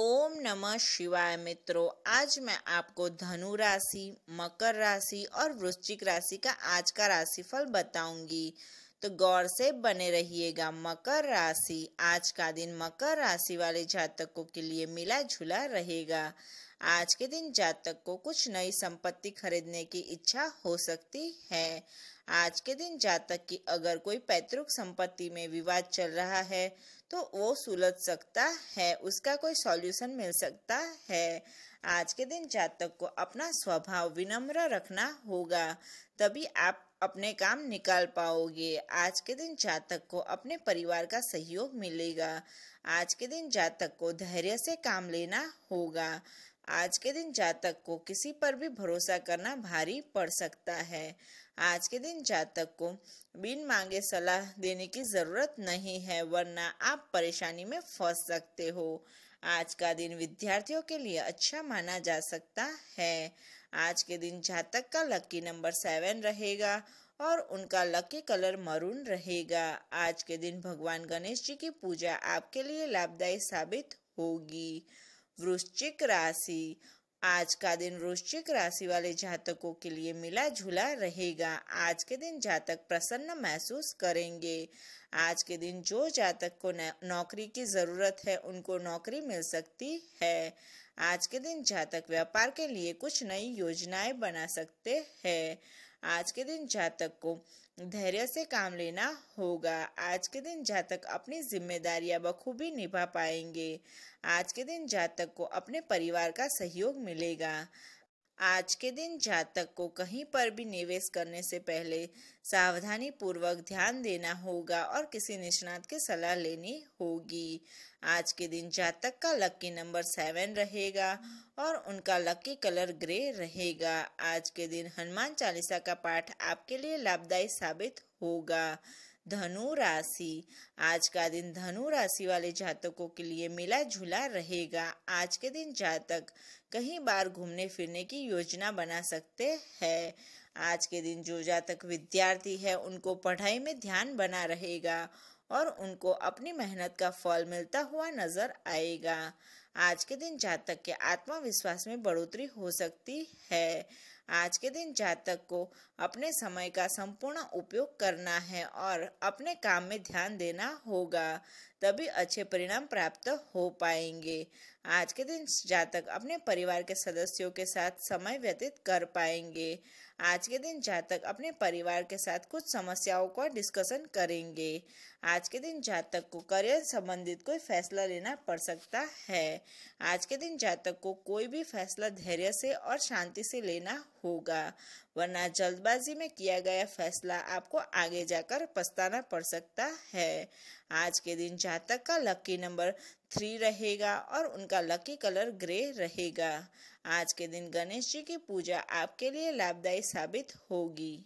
ओम नमः शिवाय मित्रों आज मैं आपको धनु राशि मकर राशि और वृश्चिक राशि का आज का राशिफल बताऊंगी तो गौर से बने रहिएगा मकर राशि आज का दिन मकर राशि वाले जातकों के लिए मिला झुला रहेगा आज के दिन जातक को कुछ नई संपत्ति खरीदने की इच्छा हो सकती है आज के दिन जातक की अगर कोई पैतृक संपत्ति में विवाद चल रहा है तो वो सुलझ सकता है उसका कोई सॉल्यूशन मिल सकता है आज के दिन जातक को अपना स्वभाव विनम्र रखना होगा तभी आप अपने काम निकाल पाओगे आज के दिन जातक को अपने परिवार का सहयोग मिलेगा आज के दिन जातक को धैर्य से काम लेना होगा आज के दिन जातक को किसी पर भी भरोसा करना भारी पड़ सकता है आज के दिन जातक को बिन मांगे सलाह देने की ज़रूरत नहीं है वरना आप परेशानी में फंस सकते हो आज का दिन विद्यार्थियों के लिए अच्छा माना जा सकता है आज के दिन जातक का लकी नंबर सेवन रहेगा और उनका लकी कलर मरून रहेगा आज के दिन भगवान गणेश जी की पूजा आपके लिए लाभदायी साबित होगी वृश्चिक राशि आज का दिन वृश्चिक राशि वाले जातकों के लिए मिला जुला रहेगा आज के दिन जातक प्रसन्न महसूस करेंगे आज के दिन जो जातक को नौकरी की ज़रूरत है उनको नौकरी मिल सकती है आज के दिन जातक व्यापार के लिए कुछ नई योजनाएं बना सकते हैं आज के दिन जातक को धैर्य से काम लेना होगा आज के दिन जातक अपनी जिम्मेदारियां बखूबी निभा पाएंगे आज के दिन जातक को अपने परिवार का सहयोग मिलेगा आज के दिन जातक को कहीं पर भी निवेश करने से पहले सावधानी पूर्वक ध्यान देना होगा और किसी निष्णात की सलाह लेनी होगी आज के दिन जातक का लकी नंबर सेवन रहेगा और उनका लकी कलर ग्रे रहेगा आज के दिन हनुमान चालीसा का पाठ आपके लिए लाभदायी साबित होगा धनु राशि आज का दिन धनु राशि वाले जातकों के लिए मिला जुला रहेगा आज के दिन जातक कहीं बार घूमने फिरने की योजना बना सकते हैं आज के दिन जो जातक विद्यार्थी है उनको पढ़ाई में ध्यान बना रहेगा और उनको अपनी मेहनत का फल मिलता हुआ नजर आएगा आज के दिन जातक के आत्मविश्वास में बढ़ोतरी हो सकती है आज के दिन जातक को अपने समय का संपूर्ण उपयोग करना है और अपने काम में ध्यान देना होगा तभी अच्छे परिणाम प्राप्त हो पाएंगे आज के दिन जातक अपने परिवार के सदस्यों के साथ समय व्यतीत कर पाएंगे आज के दिन जातक अपने परिवार के साथ कुछ समस्याओं का डिस्कशन करेंगे आज के दिन जातक को करियर संबंधित कोई फैसला लेना पड़ सकता है आज के दिन जातक को कोई भी फैसला धैर्य से और शांति से लेना होगा वरना जल्दबाजी में किया गया फैसला आपको आगे जाकर पछताना पड़ सकता है आज के दिन जातक का लकी नंबर थ्री रहेगा और उनका लकी कलर ग्रे रहेगा आज के दिन गणेश जी की पूजा आपके लिए लाभदायी साबित होगी